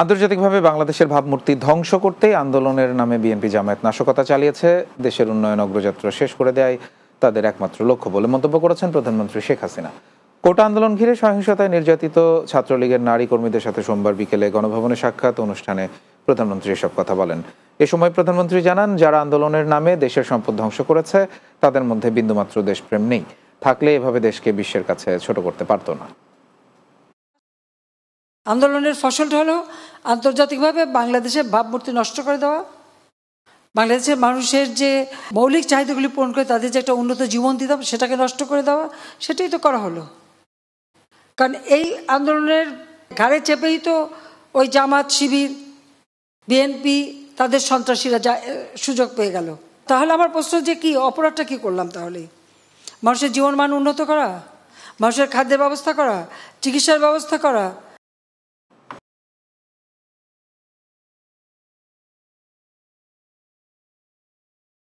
আন্তর্জাতিকভাবে বাংলাদেশের ভাবমূর্তি ধ্বংস করতে আন্দোলনের নামে বিএনপি জামায়াত নাশকতা চালিয়েছে দেশের উন্নয়ন অগ্রযাত্রা শেষ করে দেয় তাদের একমাত্র লক্ষ্য বলে মন্তব্য করেছেন প্রধানমন্ত্রী শেখ হাসিনা কোটা আন্দোলন ঘিরে সহিংসতায় নির্যাতিত ছাত্রলীগের নারী কর্মীদের সাথে সোমবার বিকেলে গণভবনে সাক্ষাৎ অনুষ্ঠানে প্রধানমন্ত্রী এসব কথা বলেন এ সময় প্রধানমন্ত্রী জানান যারা আন্দোলনের নামে দেশের সম্পদ ধ্বংস করেছে তাদের মধ্যে বিন্দুমাত্র দেশপ্রেম নেই থাকলে এভাবে দেশকে বিশ্বের কাছে ছোট করতে পারত না আন্দোলনের ফসলটা হলো আন্তর্জাতিকভাবে বাংলাদেশের ভাবমূর্তি নষ্ট করে দেওয়া বাংলাদেশের মানুষের যে মৌলিক চাহিদাগুলি পূরণ করে তাদের যে একটা উন্নত জীবন দিতাম সেটাকে নষ্ট করে দেওয়া সেটাই তো করা হলো কারণ এই আন্দোলনের ঘাড়ে চেপেই তো ওই জামাত শিবির বিএনপি তাদের সন্ত্রাসীরা যা সুযোগ পেয়ে গেল তাহলে আমার প্রশ্ন যে কি অপরাধটা কি করলাম তাহলে মানুষের জীবন মান উন্নত করা মানুষের খাদ্যের ব্যবস্থা করা চিকিৎসার ব্যবস্থা করা